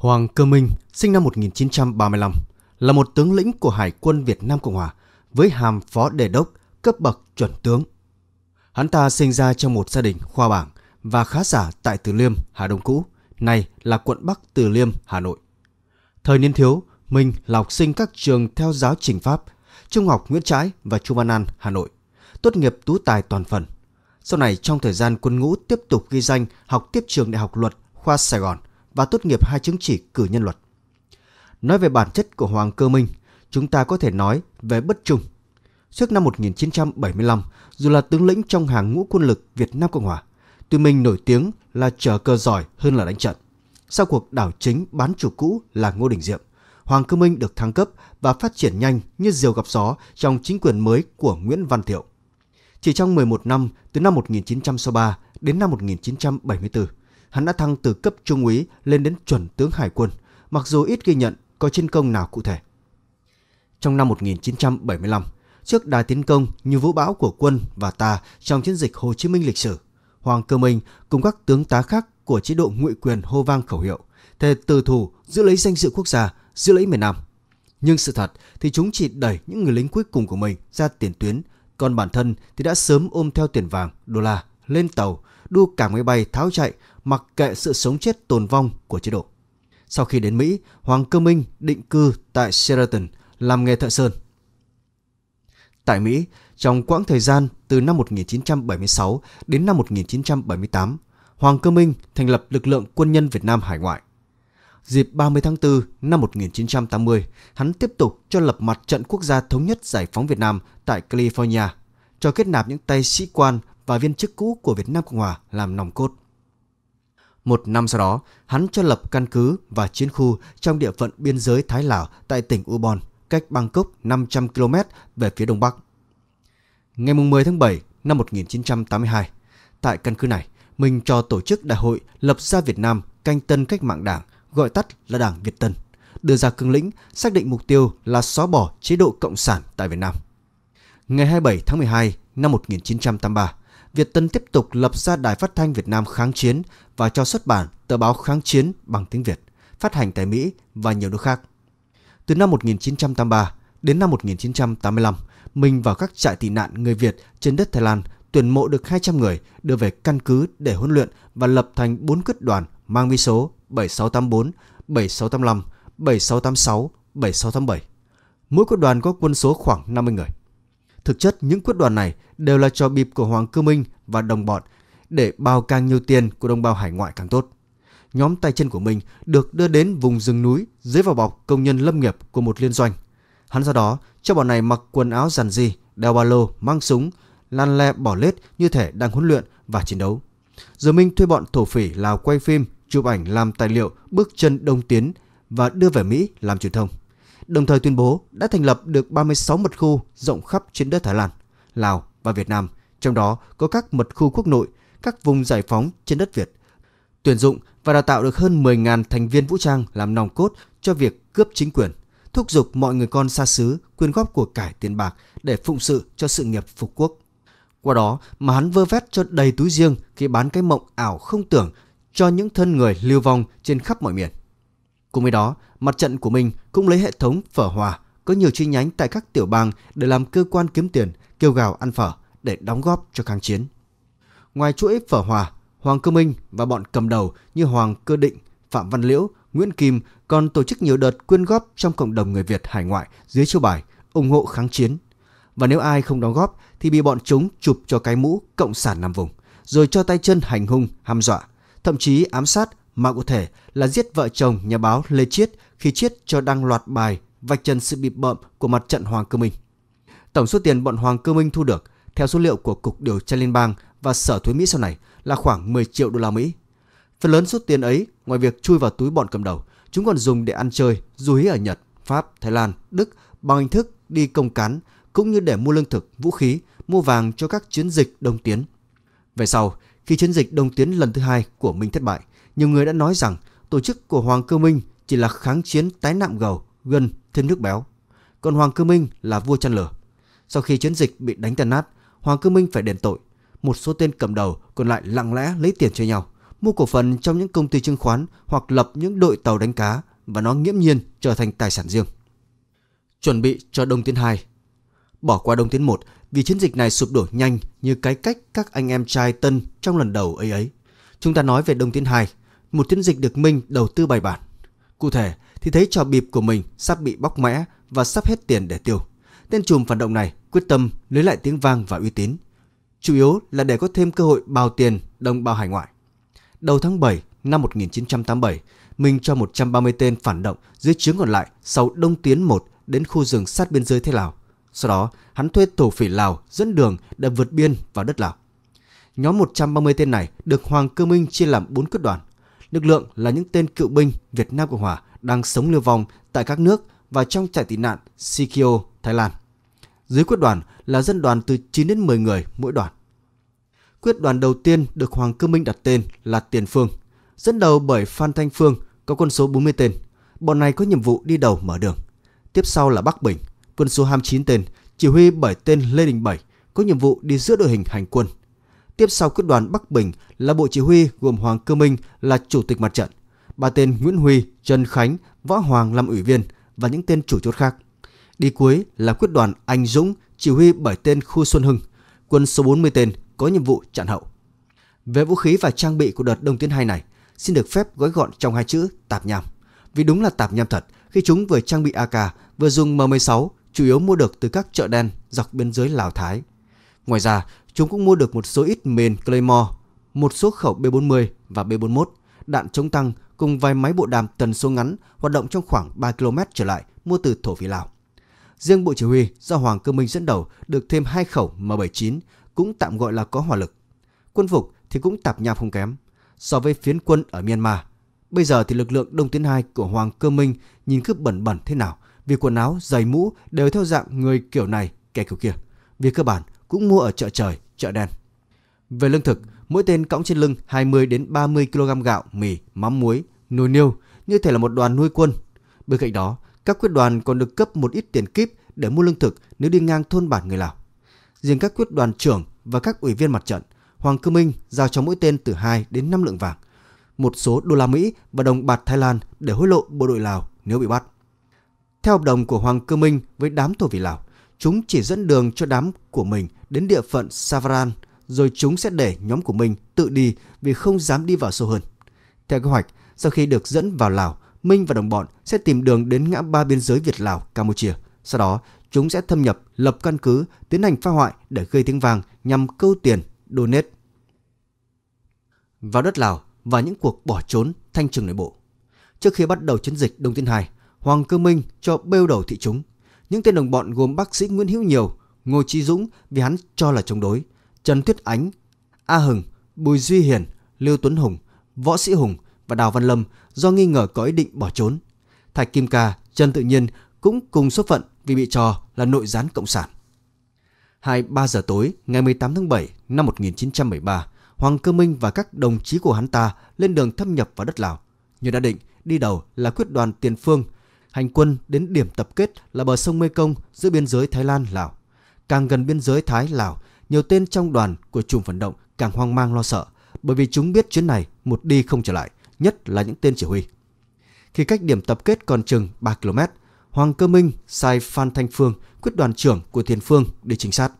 Hoàng Cơ Minh, sinh năm 1935, là một tướng lĩnh của Hải quân Việt Nam Cộng Hòa với hàm phó đề đốc cấp bậc chuẩn tướng. Hắn ta sinh ra trong một gia đình khoa bảng và khá giả tại Từ Liêm, Hà Đông cũ, nay là quận Bắc Từ Liêm, Hà Nội. Thời niên thiếu, Minh là học sinh các trường theo giáo trình Pháp, Trung học Nguyễn Trãi và Chu Văn An, Hà Nội, tốt nghiệp tú tài toàn phần. Sau này trong thời gian quân ngũ tiếp tục ghi danh học tiếp trường Đại học Luật khoa Sài Gòn – và tốt nghiệp hai chứng chỉ cử nhân luật. Nói về bản chất của Hoàng Cơ Minh, chúng ta có thể nói về bất trung. Trước năm 1975, dù là tướng lĩnh trong hàng ngũ quân lực Việt Nam Cộng Hòa, Tuy mình nổi tiếng là chờ cơ giỏi hơn là đánh trận. Sau cuộc đảo chính bán chủ cũ là Ngô Đình Diệm, Hoàng Cơ Minh được thăng cấp và phát triển nhanh như diều gặp gió trong chính quyền mới của Nguyễn Văn Thiệu. Chỉ trong 11 năm từ năm 1963 đến năm 1974, hắn đã thăng từ cấp trung úy lên đến chuẩn tướng hải quân, mặc dù ít ghi nhận có chiến công nào cụ thể. Trong năm 1975, trước đà tiến công như vũ bão của quân và ta trong chiến dịch Hồ Chí Minh lịch sử, Hoàng Cơ Minh cùng các tướng tá khác của chế độ ngụy quyền hô vang khẩu hiệu, thề từ thủ giữ lấy danh dự quốc gia, giữ lấy miền Nam. Nhưng sự thật thì chúng chỉ đẩy những người lính cuối cùng của mình ra tiền tuyến, còn bản thân thì đã sớm ôm theo tiền vàng, đô la, lên tàu, đua cả máy bay tháo chạy mặc kệ sự sống chết tồn vong của chế độ. Sau khi đến Mỹ, Hoàng Cơ Minh định cư tại Sheraton làm nghề thợ sơn. Tại Mỹ, trong quãng thời gian từ năm 1976 đến năm 1978, Hoàng Cơ Minh thành lập lực lượng quân nhân Việt Nam hải ngoại. Dịp 30 tháng 4 năm 1980, hắn tiếp tục cho lập mặt trận quốc gia thống nhất giải phóng Việt Nam tại California, cho kết nạp những tay sĩ quan và viên chức cũ của Việt Nam Cộng Hòa làm nòng cốt. Một năm sau đó, hắn cho lập căn cứ và chiến khu trong địa phận biên giới Thái Lào tại tỉnh Ubon, cách Bangkok 500 km về phía đông bắc. Ngày 10 tháng 7 năm 1982, tại căn cứ này, mình cho tổ chức đại hội lập ra Việt Nam canh tân cách mạng đảng, gọi tắt là Đảng Việt Tân, đưa ra cương lĩnh xác định mục tiêu là xóa bỏ chế độ cộng sản tại Việt Nam. Ngày 27 tháng 12 năm 1983, Việt Tân tiếp tục lập ra Đài Phát thanh Việt Nam kháng chiến và cho xuất bản tờ báo kháng chiến bằng tiếng Việt, phát hành tại Mỹ và nhiều nước khác. Từ năm 1983 đến năm 1985, mình vào các trại tị nạn người Việt trên đất Thái Lan tuyển mộ được 200 người đưa về căn cứ để huấn luyện và lập thành 4 quyết đoàn mang bí số 7684, 7685, 7686, 7687. Mỗi quyết đoàn có quân số khoảng 50 người. Thực chất những quyết đoán này đều là trò bịp của Hoàng Cơ Minh và đồng bọn để bao càng nhiều tiền của đồng bào hải ngoại càng tốt. Nhóm tay chân của mình được đưa đến vùng rừng núi dưới vào bọc công nhân lâm nghiệp của một liên doanh. Hắn ra đó cho bọn này mặc quần áo giản dị, đeo ba lô, mang súng, lan le bỏ lết như thể đang huấn luyện và chiến đấu. Giờ Minh thuê bọn thổ phỉ Lào quay phim, chụp ảnh làm tài liệu bước chân đông tiến và đưa về Mỹ làm truyền thông đồng thời tuyên bố đã thành lập được 36 mật khu rộng khắp trên đất Thái Lan, Lào và Việt Nam, trong đó có các mật khu quốc nội, các vùng giải phóng trên đất Việt, tuyển dụng và đào tạo được hơn 10.000 thành viên vũ trang làm nòng cốt cho việc cướp chính quyền, thúc giục mọi người con xa xứ quyên góp của cải tiền bạc để phụng sự cho sự nghiệp phục quốc. Qua đó mà hắn vơ vét cho đầy túi riêng khi bán cái mộng ảo không tưởng cho những thân người lưu vong trên khắp mọi miền. Cùng với đó, mặt trận của mình cũng lấy hệ thống phở hòa có nhiều chi nhánh tại các tiểu bang để làm cơ quan kiếm tiền, kêu gào ăn phở để đóng góp cho kháng chiến. Ngoài chuỗi phở hòa, Hoàng Cơ Minh và bọn cầm đầu như Hoàng Cơ Định, Phạm Văn Liễu, Nguyễn Kim còn tổ chức nhiều đợt quyên góp trong cộng đồng người Việt hải ngoại dưới châu bài ủng hộ kháng chiến. Và nếu ai không đóng góp thì bị bọn chúng chụp cho cái mũ cộng sản nằm vùng, rồi cho tay chân hành hung, hăm dọa, thậm chí ám sát mà cụ thể là giết vợ chồng nhà báo Lê Chiết khi Chiết cho đăng loạt bài vạch trần sự bịp bợm của mặt trận Hoàng Cơ Minh. Tổng số tiền bọn Hoàng Cơ Minh thu được theo số liệu của Cục Điều tra Liên bang và Sở Thuế Mỹ sau này là khoảng 10 triệu đô la Mỹ. Phần lớn số tiền ấy, ngoài việc chui vào túi bọn cầm đầu, chúng còn dùng để ăn chơi, du hí ở Nhật, Pháp, Thái Lan, Đức bằng hình thức đi công cán cũng như để mua lương thực, vũ khí, mua vàng cho các chiến dịch đông tiến. Về sau, khi chiến dịch đông tiến lần thứ hai của Minh thất bại, nhiều người đã nói rằng tổ chức của Hoàng Cơ Minh chỉ là kháng chiến tái nạm gầu, gân, thêm nước béo. Còn Hoàng Cơ Minh là vua chăn lửa. Sau khi chiến dịch bị đánh tan nát, Hoàng Cơ Minh phải đền tội. Một số tên cầm đầu còn lại lặng lẽ lấy tiền cho nhau, mua cổ phần trong những công ty chứng khoán hoặc lập những đội tàu đánh cá và nó nghiễm nhiên trở thành tài sản riêng. Chuẩn bị cho Đông Tiến 2 Bỏ qua Đông Tiến 1 vì chiến dịch này sụp đổ nhanh như cái cách các anh em trai Tân trong lần đầu ấy ấy. Chúng ta nói về Đông Tiến 2 một chiến dịch được Minh đầu tư bài bản. Cụ thể thì thấy trò bịp của mình sắp bị bóc mẽ và sắp hết tiền để tiêu. Tên chùm phản động này quyết tâm lấy lại tiếng vang và uy tín. Chủ yếu là để có thêm cơ hội bào tiền đồng bào hải ngoại. Đầu tháng 7 năm 1987, Minh cho 130 tên phản động dưới chướng còn lại sau đông tiến 1 đến khu rừng sát biên giới thế Lào. Sau đó, hắn thuê thổ phỉ Lào dẫn đường để vượt biên vào đất Lào. Nhóm 130 tên này được Hoàng Cơ Minh chia làm 4 cướp đoàn Lực lượng là những tên cựu binh Việt Nam Cộng Hòa đang sống lưu vong tại các nước và trong trại tị nạn Sikyo, Thái Lan. Dưới quyết đoàn là dân đoàn từ 9 đến 10 người mỗi đoàn. Quyết đoàn đầu tiên được Hoàng Cơ Minh đặt tên là Tiền Phương, dẫn đầu bởi Phan Thanh Phương có quân số 40 tên. Bọn này có nhiệm vụ đi đầu mở đường. Tiếp sau là Bắc Bình, quân số 29 tên, chỉ huy bởi tên Lê Đình Bảy có nhiệm vụ đi giữa đội hình hành quân Tiếp sau quyết đoàn Bắc Bình là Bộ Chỉ huy gồm Hoàng Cơ Minh là Chủ tịch Mặt trận, ba tên Nguyễn Huy, Trần Khánh, Võ Hoàng làm ủy viên và những tên chủ chốt khác. Đi cuối là quyết đoàn Anh Dũng chỉ huy bởi tên khu Xuân Hưng, quân số 40 tên có nhiệm vụ chặn hậu. Về vũ khí và trang bị của đợt Đông Tiến 2 này, xin được phép gói gọn trong hai chữ tạp nham. Vì đúng là tạp nham thật khi chúng vừa trang bị AK vừa dùng M16 chủ yếu mua được từ các chợ đen dọc biên giới Lào Thái. Ngoài ra, Chúng cũng mua được một số ít mền Claymore, một số khẩu B40 và B41, đạn chống tăng cùng vài máy bộ đàm tần số ngắn hoạt động trong khoảng 3 km trở lại mua từ Thổ Phỉ Lào. Riêng Bộ Chỉ huy do Hoàng Cơ Minh dẫn đầu được thêm hai khẩu M79 cũng tạm gọi là có hỏa lực. Quân phục thì cũng tạp nham không kém so với phiến quân ở Myanmar. Bây giờ thì lực lượng Đông Tiến 2 của Hoàng Cơ Minh nhìn cứ bẩn bẩn thế nào vì quần áo, giày mũ đều theo dạng người kiểu này, kẻ kiểu kia. vì cơ bản, cũng mua ở chợ trời, chợ đen. Về lương thực, mỗi tên cõng trên lưng 20 đến 30 kg gạo, mì, mắm muối, nồi niêu như thể là một đoàn nuôi quân. Bên cạnh đó, các quyết đoàn còn được cấp một ít tiền kíp để mua lương thực nếu đi ngang thôn bản người Lào. Riêng các quyết đoàn trưởng và các ủy viên mặt trận, Hoàng Cơ Minh giao cho mỗi tên từ 2 đến 5 lượng vàng, một số đô la Mỹ và đồng bạc Thái Lan để hối lộ bộ đội Lào nếu bị bắt. Theo hợp đồng của Hoàng Cơ Minh với đám thổ vị Lào, Chúng chỉ dẫn đường cho đám của mình đến địa phận Savaran, rồi chúng sẽ để nhóm của mình tự đi vì không dám đi vào sâu hơn. Theo kế hoạch, sau khi được dẫn vào Lào, Minh và đồng bọn sẽ tìm đường đến ngã ba biên giới Việt Lào, Campuchia. Sau đó, chúng sẽ thâm nhập, lập căn cứ, tiến hành phá hoại để gây tiếng vàng nhằm câu tiền, donate. Vào đất Lào và những cuộc bỏ trốn thanh trừng nội bộ. Trước khi bắt đầu chiến dịch Đông Tiến Hải, Hoàng Cơ Minh cho bêu đầu thị chúng. Những tên đồng bọn gồm bác sĩ Nguyễn Hữu Nhiều, Ngô Chí Dũng vì hắn cho là chống đối, Trần Tuyết Ánh, A Hừng, Bùi Duy Hiền, Lưu Tuấn Hùng, Võ Sĩ Hùng và Đào Văn Lâm do nghi ngờ có ý định bỏ trốn. Thạch Kim Ca, Trần Tự Nhiên cũng cùng số phận vì bị cho là nội gián cộng sản. 23 giờ tối ngày 18 tháng 7 năm 1973, Hoàng Cơ Minh và các đồng chí của hắn ta lên đường thâm nhập vào đất Lào. Như đã định, đi đầu là quyết đoàn tiền phương hành quân đến điểm tập kết là bờ sông Mekong giữa biên giới Thái Lan Lào. Càng gần biên giới Thái Lào, nhiều tên trong đoàn của chùm phản động càng hoang mang lo sợ, bởi vì chúng biết chuyến này một đi không trở lại, nhất là những tên chỉ huy. Khi cách điểm tập kết còn chừng 3 km, Hoàng Cơ Minh sai Phan Thanh Phương, quyết đoàn trưởng của Tiền Phương đi trinh sát.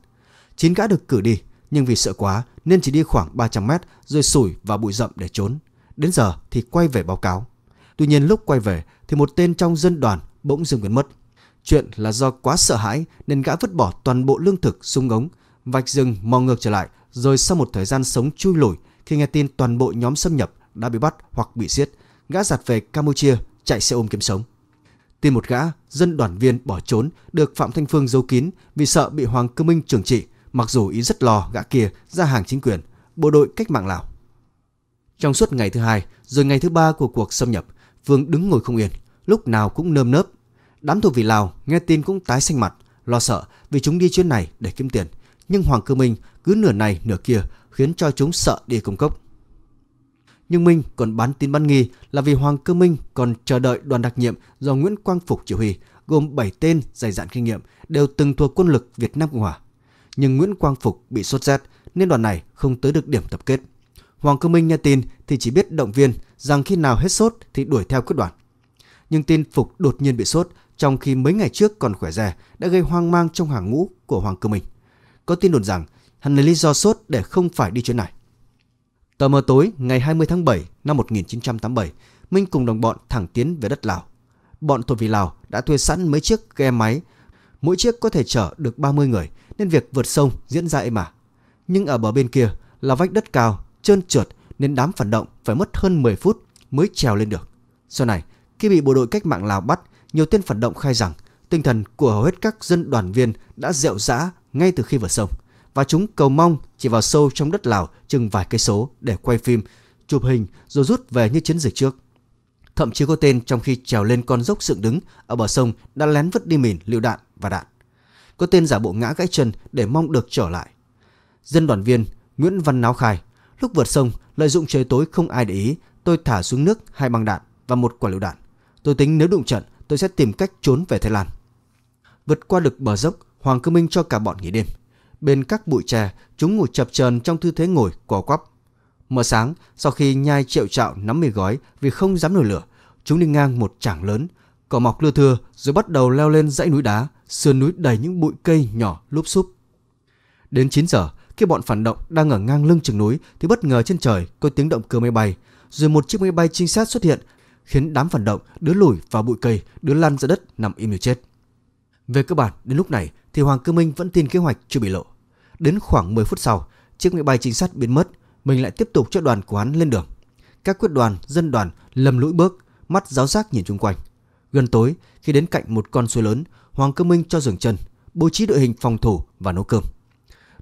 Chín gã được cử đi, nhưng vì sợ quá nên chỉ đi khoảng 300 mét rồi sủi vào bụi rậm để trốn. Đến giờ thì quay về báo cáo. Tuy nhiên lúc quay về thì một tên trong dân đoàn bỗng dừng biến mất. Chuyện là do quá sợ hãi nên gã vứt bỏ toàn bộ lương thực súng ống, vạch rừng mò ngược trở lại rồi sau một thời gian sống chui lủi khi nghe tin toàn bộ nhóm xâm nhập đã bị bắt hoặc bị giết, gã giặt về Campuchia chạy xe ôm kiếm sống. Tin một gã dân đoàn viên bỏ trốn được Phạm Thanh Phương giấu kín vì sợ bị Hoàng Cơ Minh trừng trị, mặc dù ý rất lo gã kia ra hàng chính quyền, bộ đội cách mạng Lào. Trong suốt ngày thứ hai rồi ngày thứ ba của cuộc xâm nhập, Vương đứng ngồi không yên, lúc nào cũng nơm nớp. Đám thuộc vị Lào nghe tin cũng tái xanh mặt, lo sợ vì chúng đi chuyến này để kiếm tiền. Nhưng Hoàng Cơ Minh cứ nửa này nửa kia khiến cho chúng sợ đi công cốc. Nhưng Minh còn bán tin bán nghi là vì Hoàng Cơ Minh còn chờ đợi đoàn đặc nhiệm do Nguyễn Quang Phục chỉ huy, gồm 7 tên dày dạn kinh nghiệm đều từng thuộc quân lực Việt Nam Cộng Hòa. Nhưng Nguyễn Quang Phục bị sốt rét nên đoàn này không tới được điểm tập kết. Hoàng Cơ Minh nghe tin thì chỉ biết động viên rằng khi nào hết sốt thì đuổi theo quyết đoán. Nhưng tin Phục đột nhiên bị sốt trong khi mấy ngày trước còn khỏe rè đã gây hoang mang trong hàng ngũ của Hoàng Cơ Minh. Có tin đồn rằng hắn lấy lý do sốt để không phải đi chuyến này. Tờ mờ tối ngày 20 tháng 7 năm 1987, Minh cùng đồng bọn thẳng tiến về đất Lào. Bọn thuộc vì Lào đã thuê sẵn mấy chiếc ghe máy, mỗi chiếc có thể chở được 30 người nên việc vượt sông diễn ra êm ả. Nhưng ở bờ bên kia là vách đất cao trơn trượt nên đám phản động phải mất hơn 10 phút mới trèo lên được. Sau này, khi bị bộ đội cách mạng Lào bắt, nhiều tên phản động khai rằng tinh thần của hầu hết các dân đoàn viên đã dẹo dã ngay từ khi vượt sông và chúng cầu mong chỉ vào sâu trong đất Lào chừng vài cây số để quay phim, chụp hình rồi rút về như chiến dịch trước. Thậm chí có tên trong khi trèo lên con dốc dựng đứng ở bờ sông đã lén vứt đi mìn, lựu đạn và đạn. Có tên giả bộ ngã gãy chân để mong được trở lại. Dân đoàn viên Nguyễn Văn Náo khai Lúc vượt sông, lợi dụng trời tối không ai để ý, tôi thả xuống nước hai băng đạn và một quả lựu đạn. Tôi tính nếu đụng trận, tôi sẽ tìm cách trốn về Thái Lan. Vượt qua được bờ dốc, Hoàng Cơ Minh cho cả bọn nghỉ đêm. Bên các bụi trà, chúng ngủ chập chờn trong tư thế ngồi quò quắp. mở sáng, sau khi nhai triệu trạo nắm mì gói vì không dám nổi lửa, chúng đi ngang một chảng lớn, cỏ mọc lưa thưa rồi bắt đầu leo lên dãy núi đá, sườn núi đầy những bụi cây nhỏ lúp xúp. Đến 9 giờ, khi bọn phản động đang ở ngang lưng chừng núi thì bất ngờ trên trời có tiếng động cơ máy bay, rồi một chiếc máy bay trinh sát xuất hiện, khiến đám phản động đứa lùi vào bụi cây, đứa lăn ra đất nằm im như chết. Về cơ bản, đến lúc này thì Hoàng Cơ Minh vẫn tin kế hoạch chưa bị lộ. Đến khoảng 10 phút sau, chiếc máy bay trinh sát biến mất, mình lại tiếp tục cho đoàn của hắn lên đường. Các quyết đoàn, dân đoàn lầm lũi bước, mắt giáo giác nhìn chung quanh. Gần tối, khi đến cạnh một con suối lớn, Hoàng Cơ Minh cho dừng chân, bố trí đội hình phòng thủ và nấu cơm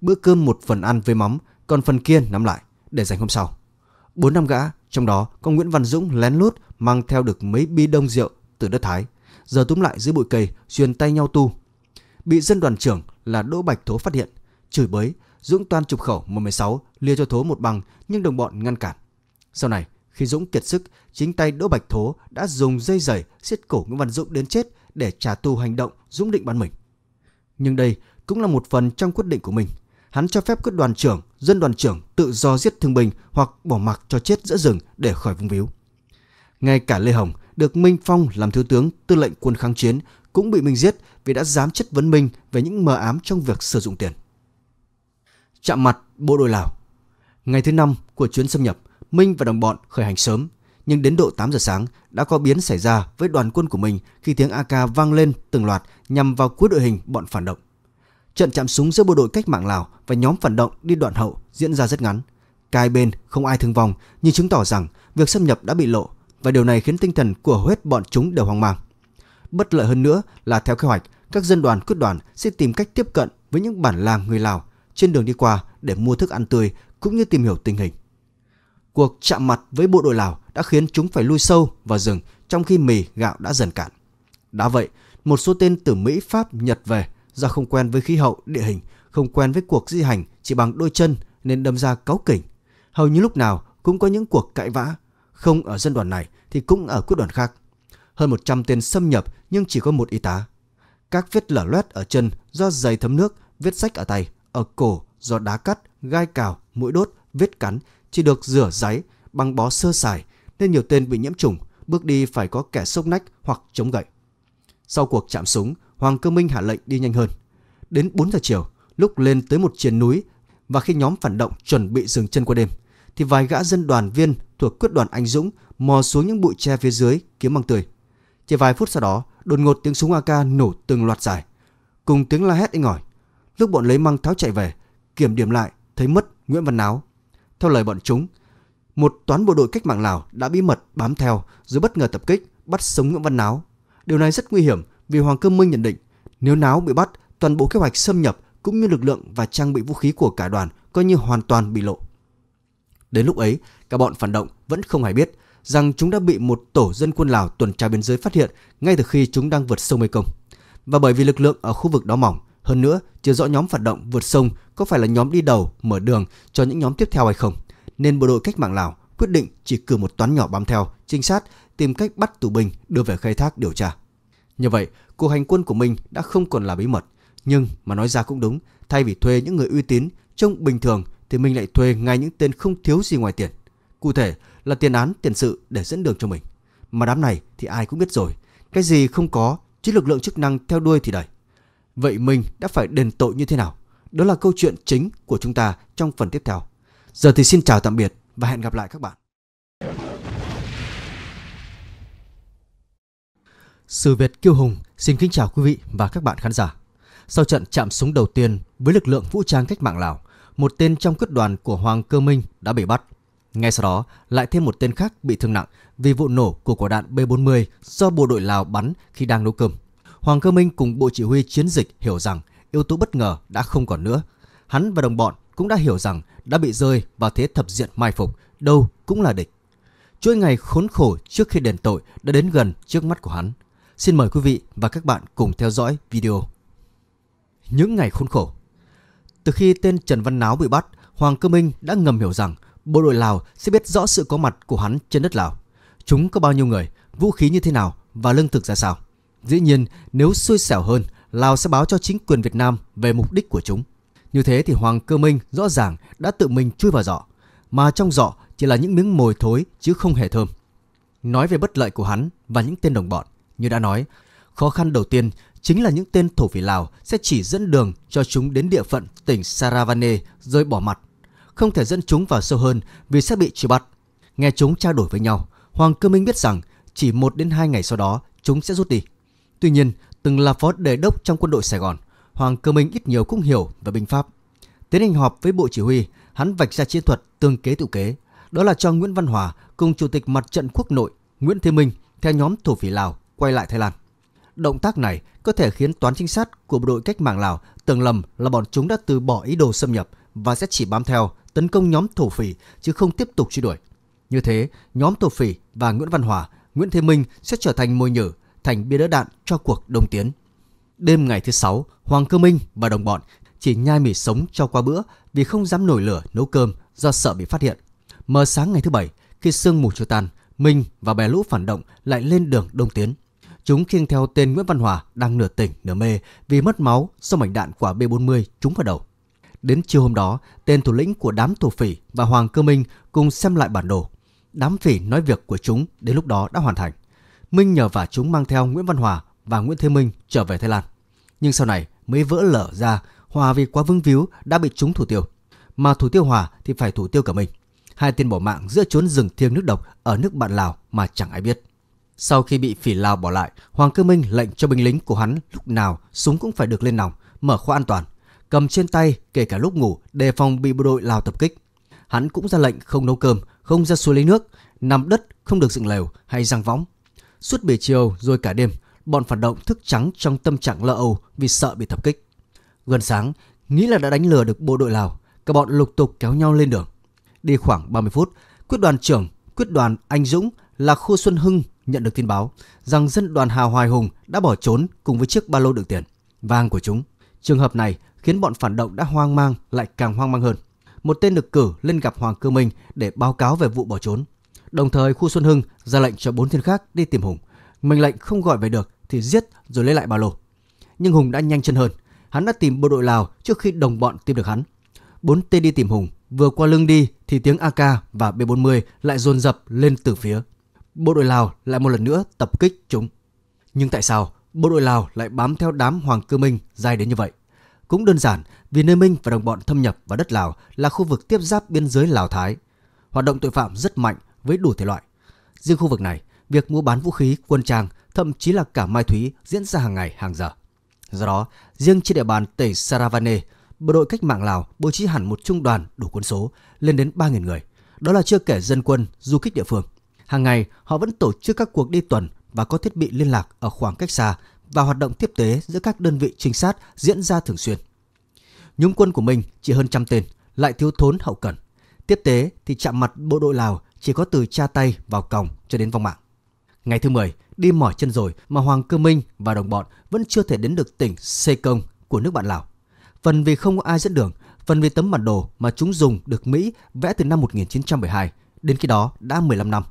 bữa cơm một phần ăn với mắm, còn phần kia nắm lại, để dành hôm sau. Bốn năm gã, trong đó có Nguyễn Văn Dũng lén lút mang theo được mấy bi đông rượu từ đất Thái, giờ túm lại dưới bụi cây, xuyên tay nhau tu. Bị dân đoàn trưởng là Đỗ Bạch Thố phát hiện, chửi bới, Dũng toan chụp khẩu 116, lia cho Thố một bằng nhưng đồng bọn ngăn cản. Sau này, khi Dũng kiệt sức, chính tay Đỗ Bạch Thố đã dùng dây giày siết cổ Nguyễn Văn Dũng đến chết để trả tù hành động Dũng định bắn mình. Nhưng đây cũng là một phần trong quyết định của mình hắn cho phép các đoàn trưởng, dân đoàn trưởng tự do giết thương binh hoặc bỏ mặc cho chết giữa rừng để khỏi vung víu. Ngay cả Lê Hồng được Minh Phong làm thiếu tướng tư lệnh quân kháng chiến cũng bị Minh giết vì đã dám chất vấn Minh về những mờ ám trong việc sử dụng tiền. Chạm mặt bộ đội Lào Ngày thứ năm của chuyến xâm nhập, Minh và đồng bọn khởi hành sớm nhưng đến độ 8 giờ sáng đã có biến xảy ra với đoàn quân của mình khi tiếng AK vang lên từng loạt nhằm vào cuối đội hình bọn phản động. Trận chạm súng giữa bộ đội cách mạng Lào và nhóm phản động đi đoạn hậu diễn ra rất ngắn. cai bên không ai thương vong nhưng chứng tỏ rằng việc xâm nhập đã bị lộ và điều này khiến tinh thần của hết bọn chúng đều hoang mang. Bất lợi hơn nữa là theo kế hoạch, các dân đoàn quyết đoàn sẽ tìm cách tiếp cận với những bản làng người Lào trên đường đi qua để mua thức ăn tươi cũng như tìm hiểu tình hình. Cuộc chạm mặt với bộ đội Lào đã khiến chúng phải lui sâu vào rừng trong khi mì, gạo đã dần cạn. Đã vậy, một số tên từ Mỹ, Pháp, Nhật về do không quen với khí hậu, địa hình, không quen với cuộc di hành chỉ bằng đôi chân nên đâm ra cáu kỉnh. Hầu như lúc nào cũng có những cuộc cãi vã, không ở dân đoàn này thì cũng ở quốc đoàn khác. Hơn 100 tên xâm nhập nhưng chỉ có một y tá. Các vết lở loét ở chân do giày thấm nước, vết sách ở tay, ở cổ do đá cắt, gai cào, mũi đốt, vết cắn chỉ được rửa giấy băng bó sơ sài nên nhiều tên bị nhiễm trùng, bước đi phải có kẻ sốc nách hoặc chống gậy. Sau cuộc chạm súng, Hoàng Cơ Minh hạ lệnh đi nhanh hơn. Đến 4 giờ chiều, lúc lên tới một triền núi và khi nhóm phản động chuẩn bị dừng chân qua đêm, thì vài gã dân đoàn viên thuộc quyết đoàn Anh Dũng mò xuống những bụi tre phía dưới kiếm băng tươi. Chỉ vài phút sau đó, đột ngột tiếng súng AK nổ từng loạt dài, cùng tiếng la hét inh ỏi. Lúc bọn lấy măng tháo chạy về, kiểm điểm lại thấy mất Nguyễn Văn Náo. Theo lời bọn chúng, một toán bộ đội cách mạng Lào đã bí mật bám theo rồi bất ngờ tập kích, bắt sống Nguyễn Văn Náo. Điều này rất nguy hiểm vì Hoàng Cơ Minh nhận định nếu náo bị bắt, toàn bộ kế hoạch xâm nhập cũng như lực lượng và trang bị vũ khí của cả đoàn coi như hoàn toàn bị lộ. Đến lúc ấy, cả bọn phản động vẫn không hề biết rằng chúng đã bị một tổ dân quân Lào tuần tra biên giới phát hiện ngay từ khi chúng đang vượt sông Mekong. Và bởi vì lực lượng ở khu vực đó mỏng, hơn nữa chưa rõ nhóm phản động vượt sông có phải là nhóm đi đầu mở đường cho những nhóm tiếp theo hay không, nên bộ đội cách mạng Lào quyết định chỉ cử một toán nhỏ bám theo, trinh sát, tìm cách bắt tù binh đưa về khai thác điều tra. Như vậy, cuộc hành quân của mình đã không còn là bí mật. Nhưng mà nói ra cũng đúng, thay vì thuê những người uy tín trông bình thường thì mình lại thuê ngay những tên không thiếu gì ngoài tiền. Cụ thể là tiền án, tiền sự để dẫn đường cho mình. Mà đám này thì ai cũng biết rồi, cái gì không có, chứ lực lượng chức năng theo đuôi thì đẩy Vậy mình đã phải đền tội như thế nào? Đó là câu chuyện chính của chúng ta trong phần tiếp theo. Giờ thì xin chào tạm biệt và hẹn gặp lại các bạn. Sử Việt Kiêu Hùng xin kính chào quý vị và các bạn khán giả. Sau trận chạm súng đầu tiên với lực lượng vũ trang cách mạng Lào, một tên trong quyết đoàn của Hoàng Cơ Minh đã bị bắt. Ngay sau đó, lại thêm một tên khác bị thương nặng vì vụ nổ của quả đạn B-40 do bộ đội Lào bắn khi đang nấu cơm. Hoàng Cơ Minh cùng Bộ Chỉ huy Chiến dịch hiểu rằng yếu tố bất ngờ đã không còn nữa. Hắn và đồng bọn cũng đã hiểu rằng đã bị rơi vào thế thập diện mai phục, đâu cũng là địch. Chuỗi ngày khốn khổ trước khi đền tội đã đến gần trước mắt của hắn – Xin mời quý vị và các bạn cùng theo dõi video. Những ngày khốn khổ Từ khi tên Trần Văn Náo bị bắt, Hoàng Cơ Minh đã ngầm hiểu rằng bộ đội Lào sẽ biết rõ sự có mặt của hắn trên đất Lào. Chúng có bao nhiêu người, vũ khí như thế nào và lương thực ra sao. Dĩ nhiên, nếu xui xẻo hơn, Lào sẽ báo cho chính quyền Việt Nam về mục đích của chúng. Như thế thì Hoàng Cơ Minh rõ ràng đã tự mình chui vào giỏ, mà trong giỏ chỉ là những miếng mồi thối chứ không hề thơm. Nói về bất lợi của hắn và những tên đồng bọn, như đã nói, khó khăn đầu tiên chính là những tên thổ phỉ Lào sẽ chỉ dẫn đường cho chúng đến địa phận tỉnh Saravane rồi bỏ mặt. Không thể dẫn chúng vào sâu hơn vì sẽ bị truy bắt. Nghe chúng trao đổi với nhau, Hoàng Cơ Minh biết rằng chỉ một đến hai ngày sau đó chúng sẽ rút đi. Tuy nhiên, từng là phó đề đốc trong quân đội Sài Gòn, Hoàng Cơ Minh ít nhiều cũng hiểu về binh pháp. Tiến hành họp với Bộ Chỉ huy, hắn vạch ra chiến thuật tương kế tự kế. Đó là cho Nguyễn Văn Hòa cùng Chủ tịch Mặt trận Quốc nội Nguyễn Thế Minh theo nhóm thổ phỉ Lào quay lại Thái Lan. Động tác này có thể khiến toán trinh sát của bộ đội cách mạng Lào tưởng lầm là bọn chúng đã từ bỏ ý đồ xâm nhập và sẽ chỉ bám theo tấn công nhóm thổ phỉ chứ không tiếp tục truy đuổi. Như thế, nhóm thổ phỉ và Nguyễn Văn Hòa, Nguyễn Thế Minh sẽ trở thành môi nhử, thành bia đỡ đạn cho cuộc đông tiến. Đêm ngày thứ sáu, Hoàng Cơ Minh và đồng bọn chỉ nhai mì sống cho qua bữa vì không dám nổi lửa nấu cơm do sợ bị phát hiện. Mờ sáng ngày thứ bảy, khi sương mù chưa tan, Minh và bè lũ phản động lại lên đường đông tiến chúng khiêng theo tên Nguyễn Văn Hòa đang nửa tỉnh nửa mê vì mất máu sau mảnh đạn quả B40 trúng vào đầu. Đến chiều hôm đó, tên thủ lĩnh của đám thổ phỉ và Hoàng Cơ Minh cùng xem lại bản đồ. Đám phỉ nói việc của chúng đến lúc đó đã hoàn thành. Minh nhờ vả chúng mang theo Nguyễn Văn Hòa và Nguyễn Thế Minh trở về Thái Lan. Nhưng sau này mới vỡ lở ra Hòa vì quá vướng víu đã bị chúng thủ tiêu. Mà thủ tiêu Hòa thì phải thủ tiêu cả mình. Hai tên bỏ mạng giữa chốn rừng thiêng nước độc ở nước bạn Lào mà chẳng ai biết. Sau khi bị phỉ lao bỏ lại, Hoàng Cơ Minh lệnh cho binh lính của hắn lúc nào súng cũng phải được lên nòng, mở khóa an toàn, cầm trên tay kể cả lúc ngủ đề phòng bị bộ đội Lào tập kích. Hắn cũng ra lệnh không nấu cơm, không ra suối lấy nước, nằm đất không được dựng lều hay răng võng. Suốt buổi chiều rồi cả đêm, bọn phản động thức trắng trong tâm trạng lơ âu vì sợ bị tập kích. Gần sáng, nghĩ là đã đánh lừa được bộ đội Lào, các bọn lục tục kéo nhau lên đường. Đi khoảng 30 phút, quyết đoàn trưởng, quyết đoàn Anh Dũng là Khu Xuân Hưng nhận được tin báo rằng dân đoàn Hà Hoài Hùng đã bỏ trốn cùng với chiếc ba lô đựng tiền vàng của chúng. Trường hợp này khiến bọn phản động đã hoang mang lại càng hoang mang hơn. Một tên được cử lên gặp Hoàng Cơ Minh để báo cáo về vụ bỏ trốn. Đồng thời Khu Xuân Hưng ra lệnh cho bốn tên khác đi tìm Hùng. Mệnh lệnh không gọi về được thì giết rồi lấy lại ba lô. Nhưng Hùng đã nhanh chân hơn. Hắn đã tìm bộ đội Lào trước khi đồng bọn tìm được hắn. Bốn tên đi tìm Hùng vừa qua lưng đi thì tiếng AK và B40 lại dồn dập lên từ phía bộ đội Lào lại một lần nữa tập kích chúng. Nhưng tại sao bộ đội Lào lại bám theo đám Hoàng Cơ Minh dài đến như vậy? Cũng đơn giản vì nơi Minh và đồng bọn thâm nhập vào đất Lào là khu vực tiếp giáp biên giới Lào-Thái. Hoạt động tội phạm rất mạnh với đủ thể loại. Riêng khu vực này, việc mua bán vũ khí, quân trang, thậm chí là cả mai thúy diễn ra hàng ngày hàng giờ. Do đó, riêng trên địa bàn tỉnh Saravane, bộ đội cách mạng Lào bố trí hẳn một trung đoàn đủ quân số lên đến 3.000 người. Đó là chưa kể dân quân, du kích địa phương. Hàng ngày, họ vẫn tổ chức các cuộc đi tuần và có thiết bị liên lạc ở khoảng cách xa và hoạt động tiếp tế giữa các đơn vị trinh sát diễn ra thường xuyên. Nhúng quân của mình chỉ hơn trăm tên, lại thiếu thốn hậu cần. Tiếp tế thì chạm mặt bộ đội Lào chỉ có từ cha tay vào còng cho đến vong mạng. Ngày thứ 10, đi mỏi chân rồi mà Hoàng Cơ Minh và đồng bọn vẫn chưa thể đến được tỉnh Sê Công của nước bạn Lào. Phần vì không có ai dẫn đường, phần vì tấm bản đồ mà chúng dùng được Mỹ vẽ từ năm 1912, đến khi đó đã 15 năm.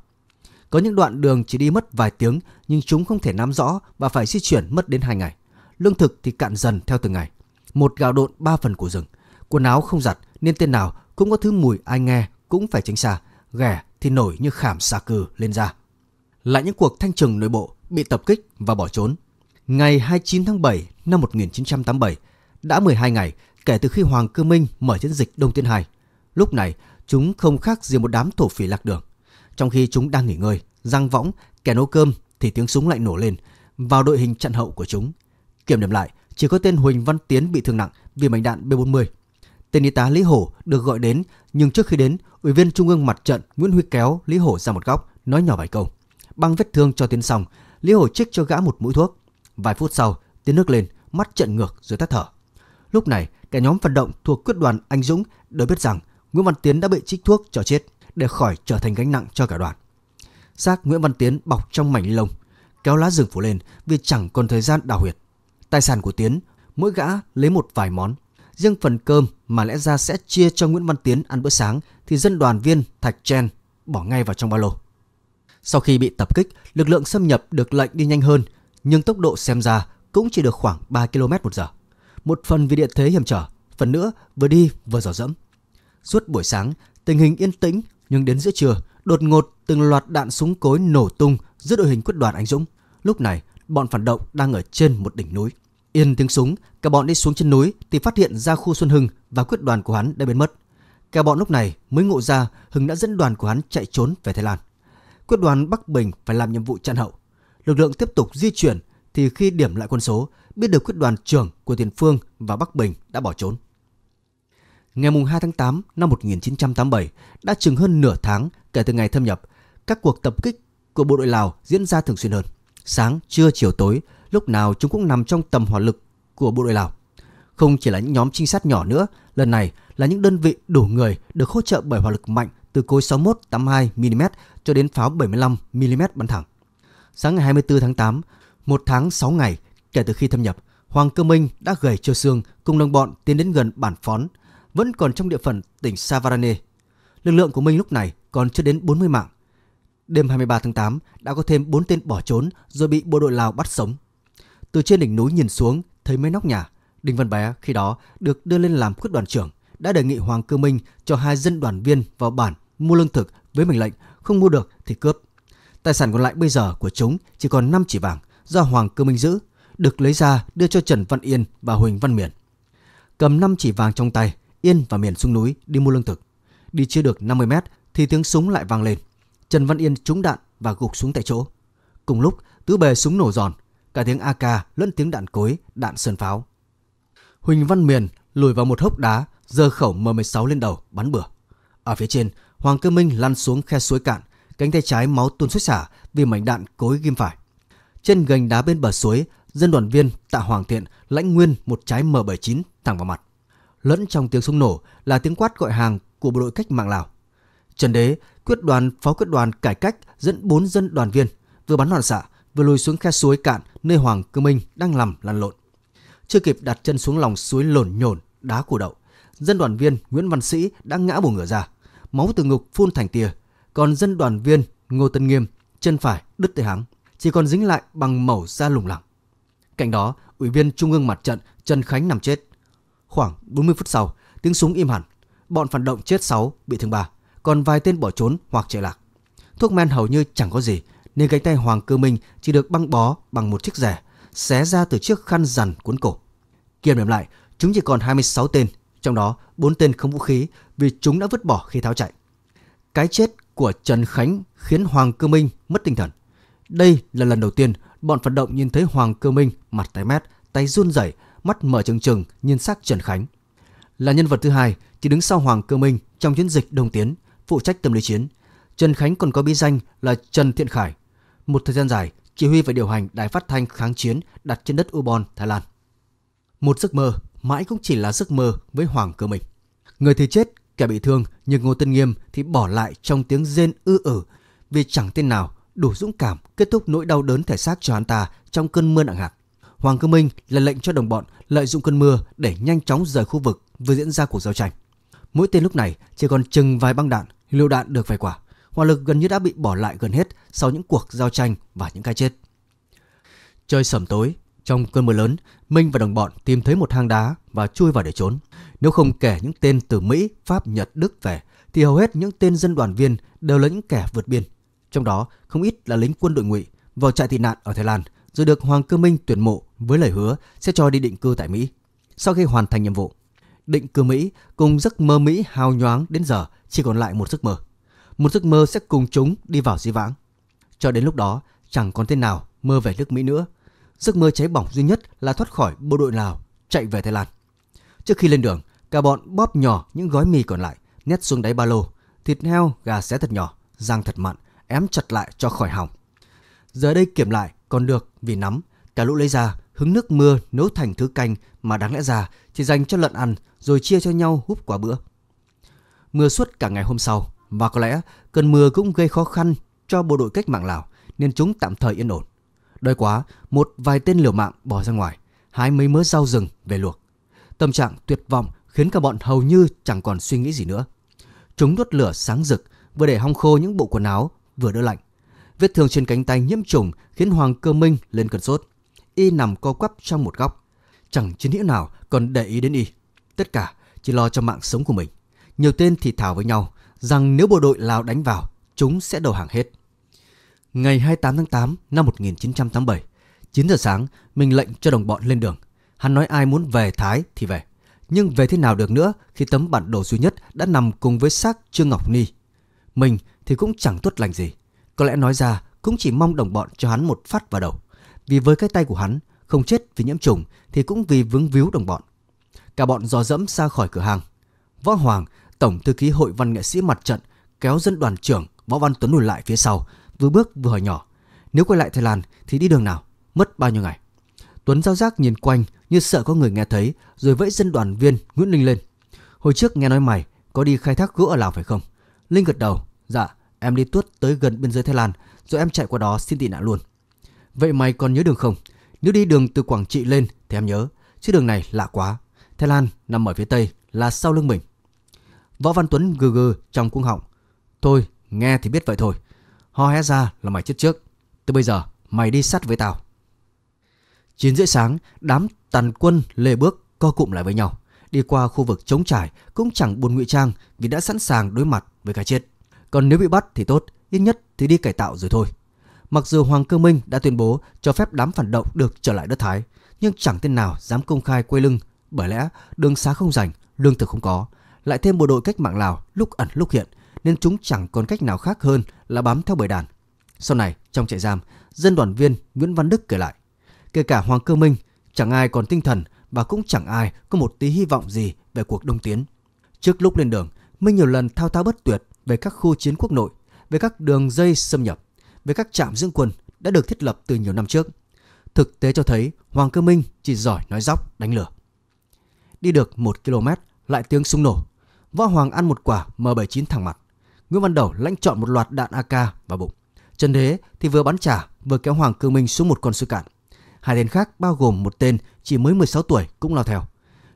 Có những đoạn đường chỉ đi mất vài tiếng nhưng chúng không thể nắm rõ và phải di chuyển mất đến 2 ngày. Lương thực thì cạn dần theo từng ngày. Một gạo độn 3 phần của rừng. Quần áo không giặt nên tên nào cũng có thứ mùi ai nghe cũng phải tránh xa. Ghẻ thì nổi như khảm xà cừ lên ra. Lại những cuộc thanh trừng nội bộ bị tập kích và bỏ trốn. Ngày 29 tháng 7 năm 1987, đã 12 ngày kể từ khi Hoàng Cơ Minh mở chiến dịch Đông Tiên Hải. Lúc này, chúng không khác gì một đám thổ phỉ lạc đường. Trong khi chúng đang nghỉ ngơi, răng võng, kẻ nấu cơm thì tiếng súng lại nổ lên vào đội hình chặn hậu của chúng. Kiểm điểm lại, chỉ có tên Huỳnh Văn Tiến bị thương nặng vì mảnh đạn B40. Tên y tá Lý Hổ được gọi đến nhưng trước khi đến, ủy viên trung ương mặt trận Nguyễn Huy kéo Lý Hổ ra một góc nói nhỏ vài câu. Băng vết thương cho Tiến xong, Lý Hổ trích cho gã một mũi thuốc. Vài phút sau, Tiến nước lên, mắt trận ngược rồi tắt thở. Lúc này, cả nhóm vận động thuộc quyết đoàn Anh Dũng đều biết rằng Nguyễn Văn Tiến đã bị trích thuốc cho chết để khỏi trở thành gánh nặng cho cả đoàn. Xác Nguyễn Văn Tiến bọc trong mảnh lông, kéo lá rừng phủ lên vì chẳng còn thời gian đào huyệt. Tài sản của Tiến, mỗi gã lấy một vài món. Riêng phần cơm mà lẽ ra sẽ chia cho Nguyễn Văn Tiến ăn bữa sáng thì dân đoàn viên Thạch Chen bỏ ngay vào trong ba lô. Sau khi bị tập kích, lực lượng xâm nhập được lệnh đi nhanh hơn, nhưng tốc độ xem ra cũng chỉ được khoảng 3 km một giờ. Một phần vì địa thế hiểm trở, phần nữa vừa đi vừa dò dẫm. Suốt buổi sáng, tình hình yên tĩnh nhưng đến giữa trưa, đột ngột từng loạt đạn súng cối nổ tung giữa đội hình quyết đoàn anh Dũng. Lúc này, bọn phản động đang ở trên một đỉnh núi. Yên tiếng súng, cả bọn đi xuống chân núi thì phát hiện ra khu Xuân Hưng và quyết đoàn của hắn đã biến mất. Cả bọn lúc này mới ngộ ra Hưng đã dẫn đoàn của hắn chạy trốn về Thái Lan. Quyết đoàn Bắc Bình phải làm nhiệm vụ chặn hậu. Lực lượng tiếp tục di chuyển thì khi điểm lại quân số, biết được quyết đoàn trưởng của Tiền Phương và Bắc Bình đã bỏ trốn ngày 2 tháng 8 năm 1987 đã chừng hơn nửa tháng kể từ ngày thâm nhập, các cuộc tập kích của bộ đội Lào diễn ra thường xuyên hơn. Sáng, trưa, chiều tối, lúc nào chúng cũng nằm trong tầm hỏa lực của bộ đội Lào. Không chỉ là những nhóm trinh sát nhỏ nữa, lần này là những đơn vị đủ người được hỗ trợ bởi hỏa lực mạnh từ cối 61 82mm cho đến pháo 75mm bắn thẳng. Sáng ngày 24 tháng 8, một tháng 6 ngày kể từ khi thâm nhập, Hoàng Cơ Minh đã gầy cho xương cùng đồng bọn tiến đến gần bản phón vẫn còn trong địa phận tỉnh Savarane. Lực lượng của Minh lúc này còn chưa đến 40 mạng. Đêm 23 tháng 8 đã có thêm 4 tên bỏ trốn rồi bị bộ đội Lào bắt sống. Từ trên đỉnh núi nhìn xuống thấy mấy nóc nhà, Đinh Văn Bé khi đó được đưa lên làm quyết đoàn trưởng đã đề nghị Hoàng Cơ Minh cho hai dân đoàn viên vào bản mua lương thực với mệnh lệnh không mua được thì cướp. Tài sản còn lại bây giờ của chúng chỉ còn 5 chỉ vàng do Hoàng Cơ Minh giữ, được lấy ra đưa cho Trần Văn Yên và Huỳnh Văn Miển. Cầm 5 chỉ vàng trong tay, Yên và miền xuống núi đi mua lương thực. Đi chưa được 50 mét thì tiếng súng lại vang lên. Trần Văn Yên trúng đạn và gục xuống tại chỗ. Cùng lúc, tứ bề súng nổ giòn, cả tiếng AK lẫn tiếng đạn cối, đạn sơn pháo. Huỳnh Văn Miền lùi vào một hốc đá, giơ khẩu M16 lên đầu bắn bừa. Ở phía trên, Hoàng Cơ Minh lăn xuống khe suối cạn, cánh tay trái máu tuôn xuất xả vì mảnh đạn cối ghim phải. Trên gành đá bên bờ suối, dân đoàn viên Tạ Hoàng Thiện lãnh nguyên một trái M79 thẳng vào mặt lẫn trong tiếng súng nổ là tiếng quát gọi hàng của bộ đội cách mạng Lào. Trần Đế quyết đoàn phó quyết đoàn cải cách dẫn 4 dân đoàn viên vừa bắn loạn xạ vừa lùi xuống khe suối cạn nơi Hoàng Cơ Minh đang nằm lăn lộn. Chưa kịp đặt chân xuống lòng suối lổn nhổn đá củ đậu, dân đoàn viên Nguyễn Văn Sĩ đã ngã bổ ngửa ra, máu từ ngực phun thành tia, còn dân đoàn viên Ngô Tân Nghiêm chân phải đứt tay háng, chỉ còn dính lại bằng mẩu da lủng lẳng. Cạnh đó, ủy viên Trung ương mặt trận Trần Khánh nằm chết. Khoảng 40 phút sau, tiếng súng im hẳn. Bọn phản động chết 6, bị thương 3, còn vài tên bỏ trốn hoặc chạy lạc. Thuốc men hầu như chẳng có gì, nên cánh tay Hoàng Cơ Minh chỉ được băng bó bằng một chiếc rẻ, xé ra từ chiếc khăn rằn cuốn cổ. Kiểm điểm lại, chúng chỉ còn 26 tên, trong đó 4 tên không vũ khí vì chúng đã vứt bỏ khi tháo chạy. Cái chết của Trần Khánh khiến Hoàng Cơ Minh mất tinh thần. Đây là lần đầu tiên bọn phản động nhìn thấy Hoàng Cơ Minh mặt tái mét, tay run rẩy mắt mở trừng trừng nhìn sắc Trần Khánh. Là nhân vật thứ hai chỉ đứng sau Hoàng Cơ Minh trong chiến dịch Đông Tiến, phụ trách tâm lý chiến. Trần Khánh còn có bí danh là Trần Thiện Khải. Một thời gian dài, chỉ huy và điều hành đài phát thanh kháng chiến đặt trên đất Ubon, Thái Lan. Một giấc mơ mãi cũng chỉ là giấc mơ với Hoàng Cơ Minh. Người thì chết, kẻ bị thương nhưng Ngô Tân Nghiêm thì bỏ lại trong tiếng rên ư ử vì chẳng tên nào đủ dũng cảm kết thúc nỗi đau đớn thể xác cho hắn ta trong cơn mưa nặng hạt. Hoàng Cơ Minh là lệnh cho đồng bọn lợi dụng cơn mưa để nhanh chóng rời khu vực vừa diễn ra cuộc giao tranh. Mỗi tên lúc này chỉ còn chừng vài băng đạn, lưu đạn được vài quả. Hỏa lực gần như đã bị bỏ lại gần hết sau những cuộc giao tranh và những cái chết. Trời sầm tối, trong cơn mưa lớn, Minh và đồng bọn tìm thấy một hang đá và chui vào để trốn. Nếu không kể những tên từ Mỹ, Pháp, Nhật, Đức về, thì hầu hết những tên dân đoàn viên đều là những kẻ vượt biên. Trong đó, không ít là lính quân đội ngụy vào trại tị nạn ở Thái Lan, rồi được Hoàng Cơ Minh tuyển mộ với lời hứa sẽ cho đi định cư tại Mỹ. Sau khi hoàn thành nhiệm vụ, định cư Mỹ cùng giấc mơ Mỹ hào nhoáng đến giờ chỉ còn lại một giấc mơ. Một giấc mơ sẽ cùng chúng đi vào di vãng. Cho đến lúc đó, chẳng còn tên nào mơ về nước Mỹ nữa. Giấc mơ cháy bỏng duy nhất là thoát khỏi bộ đội Lào, chạy về Thái Lan. Trước khi lên đường, cả bọn bóp nhỏ những gói mì còn lại, nhét xuống đáy ba lô, thịt heo, gà xé thật nhỏ, rang thật mặn, ém chặt lại cho khỏi hỏng. Giờ đây kiểm lại còn được vì nắm, cả lũ lấy ra hứng nước mưa nấu thành thứ canh mà đáng lẽ ra chỉ dành cho lợn ăn rồi chia cho nhau húp quả bữa. Mưa suốt cả ngày hôm sau và có lẽ cơn mưa cũng gây khó khăn cho bộ đội cách mạng Lào nên chúng tạm thời yên ổn. Đói quá, một vài tên liều mạng bỏ ra ngoài, hái mấy mớ rau rừng về luộc. Tâm trạng tuyệt vọng khiến cả bọn hầu như chẳng còn suy nghĩ gì nữa. Chúng đốt lửa sáng rực, vừa để hong khô những bộ quần áo, vừa đỡ lạnh. Vết thương trên cánh tay nhiễm trùng khiến Hoàng Cơ Minh lên cơn sốt y nằm co quắp trong một góc. Chẳng chiến hữu nào còn để ý đến y. Tất cả chỉ lo cho mạng sống của mình. Nhiều tên thì thảo với nhau rằng nếu bộ đội Lào đánh vào, chúng sẽ đầu hàng hết. Ngày 28 tháng 8 năm 1987, 9 giờ sáng, mình lệnh cho đồng bọn lên đường. Hắn nói ai muốn về Thái thì về. Nhưng về thế nào được nữa khi tấm bản đồ duy nhất đã nằm cùng với xác Trương Ngọc Ni. Mình thì cũng chẳng tuất lành gì. Có lẽ nói ra cũng chỉ mong đồng bọn cho hắn một phát vào đầu. Vì với cái tay của hắn, không chết vì nhiễm trùng thì cũng vì vướng víu đồng bọn. Cả bọn dò dẫm ra khỏi cửa hàng. Võ Hoàng, tổng thư ký hội văn nghệ sĩ mặt trận, kéo dân đoàn trưởng Võ Văn Tuấn lùi lại phía sau, vừa bước vừa hỏi nhỏ. Nếu quay lại Thái Lan thì đi đường nào? Mất bao nhiêu ngày? Tuấn giao giác nhìn quanh như sợ có người nghe thấy rồi vẫy dân đoàn viên Nguyễn Linh lên. Hồi trước nghe nói mày có đi khai thác gỗ ở Lào phải không? Linh gật đầu. Dạ, em đi tuốt tới gần biên giới Thái Lan rồi em chạy qua đó xin tị nạn luôn. Vậy mày còn nhớ đường không? Nếu đi đường từ Quảng Trị lên thì em nhớ, chứ đường này lạ quá. Thái Lan nằm ở phía tây là sau lưng mình. Võ Văn Tuấn gừ gừ trong cuống họng. Thôi, nghe thì biết vậy thôi. Ho hé ra là mày chết trước. Từ bây giờ, mày đi sắt với tao. 9 rưỡi sáng, đám tàn quân lê bước co cụm lại với nhau. Đi qua khu vực chống trải cũng chẳng buồn ngụy trang vì đã sẵn sàng đối mặt với cái chết. Còn nếu bị bắt thì tốt, ít nhất thì đi cải tạo rồi thôi. Mặc dù Hoàng Cơ Minh đã tuyên bố cho phép đám phản động được trở lại đất Thái, nhưng chẳng tên nào dám công khai quay lưng, bởi lẽ đường xá không rảnh, lương thực không có, lại thêm bộ đội cách mạng Lào lúc ẩn lúc hiện, nên chúng chẳng còn cách nào khác hơn là bám theo bầy đàn. Sau này, trong trại giam, dân đoàn viên Nguyễn Văn Đức kể lại, kể cả Hoàng Cơ Minh, chẳng ai còn tinh thần và cũng chẳng ai có một tí hy vọng gì về cuộc đông tiến. Trước lúc lên đường, Minh nhiều lần thao thao bất tuyệt về các khu chiến quốc nội, về các đường dây xâm nhập với các trạm dưỡng quân đã được thiết lập từ nhiều năm trước. Thực tế cho thấy Hoàng Cơ Minh chỉ giỏi nói dóc, đánh lửa. Đi được 1 km lại tiếng súng nổ. Võ Hoàng ăn một quả M79 thẳng mặt. Nguyễn Văn đầu lãnh chọn một loạt đạn AK vào bụng. Trần Đế thì vừa bắn trả vừa kéo Hoàng Cơ Minh xuống một con sư cạn. Hai tên khác bao gồm một tên chỉ mới 16 tuổi cũng lao theo.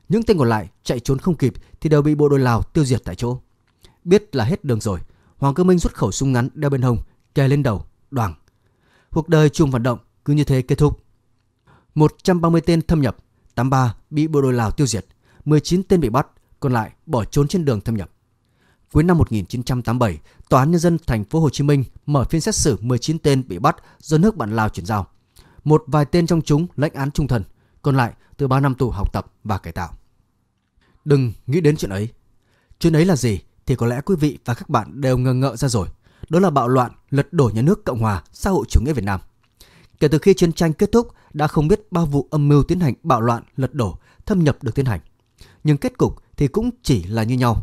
Những tên còn lại chạy trốn không kịp thì đều bị bộ đội Lào tiêu diệt tại chỗ. Biết là hết đường rồi, Hoàng Cơ Minh rút khẩu súng ngắn đeo bên hông, kề lên đầu, Đoàn. Cuộc đời chung vận động cứ như thế kết thúc. 130 tên thâm nhập, 83 bị bộ đội Lào tiêu diệt, 19 tên bị bắt, còn lại bỏ trốn trên đường thâm nhập. Cuối năm 1987, Tòa án nhân dân thành phố Hồ Chí Minh mở phiên xét xử 19 tên bị bắt do nước bạn Lào chuyển giao. Một vài tên trong chúng lãnh án trung thân, còn lại từ 3 năm tù học tập và cải tạo. Đừng nghĩ đến chuyện ấy. Chuyện ấy là gì thì có lẽ quý vị và các bạn đều ngờ ngợ ra rồi đó là bạo loạn, lật đổ nhà nước Cộng hòa xã hội chủ nghĩa Việt Nam. Kể từ khi chiến tranh kết thúc, đã không biết bao vụ âm mưu tiến hành bạo loạn, lật đổ, thâm nhập được tiến hành. Nhưng kết cục thì cũng chỉ là như nhau.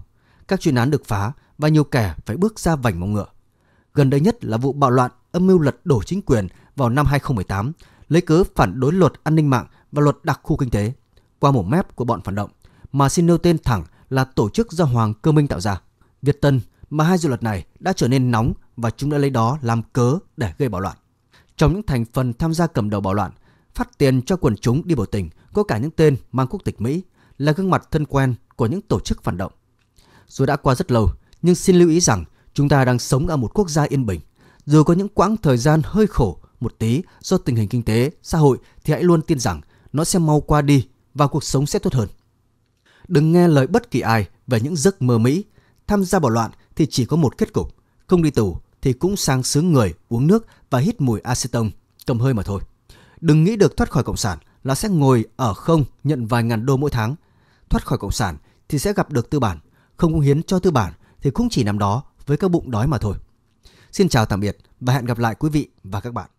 Các chuyên án được phá và nhiều kẻ phải bước ra vành móng ngựa. Gần đây nhất là vụ bạo loạn âm mưu lật đổ chính quyền vào năm 2018, lấy cớ phản đối luật an ninh mạng và luật đặc khu kinh tế qua một mép của bọn phản động mà xin nêu tên thẳng là tổ chức do Hoàng Cơ Minh tạo ra. Việt Tân mà hai dự luật này đã trở nên nóng và chúng đã lấy đó làm cớ để gây bạo loạn. Trong những thành phần tham gia cầm đầu bạo loạn, phát tiền cho quần chúng đi biểu tình có cả những tên mang quốc tịch Mỹ là gương mặt thân quen của những tổ chức phản động. Dù đã qua rất lâu, nhưng xin lưu ý rằng chúng ta đang sống ở một quốc gia yên bình. Dù có những quãng thời gian hơi khổ một tí do tình hình kinh tế, xã hội thì hãy luôn tin rằng nó sẽ mau qua đi và cuộc sống sẽ tốt hơn. Đừng nghe lời bất kỳ ai về những giấc mơ Mỹ, tham gia bạo loạn thì chỉ có một kết cục, không đi tù thì cũng sang sướng người uống nước và hít mùi acetone, cầm hơi mà thôi. Đừng nghĩ được thoát khỏi cộng sản là sẽ ngồi ở không nhận vài ngàn đô mỗi tháng. Thoát khỏi cộng sản thì sẽ gặp được tư bản, không cống hiến cho tư bản thì cũng chỉ nằm đó với các bụng đói mà thôi. Xin chào tạm biệt và hẹn gặp lại quý vị và các bạn.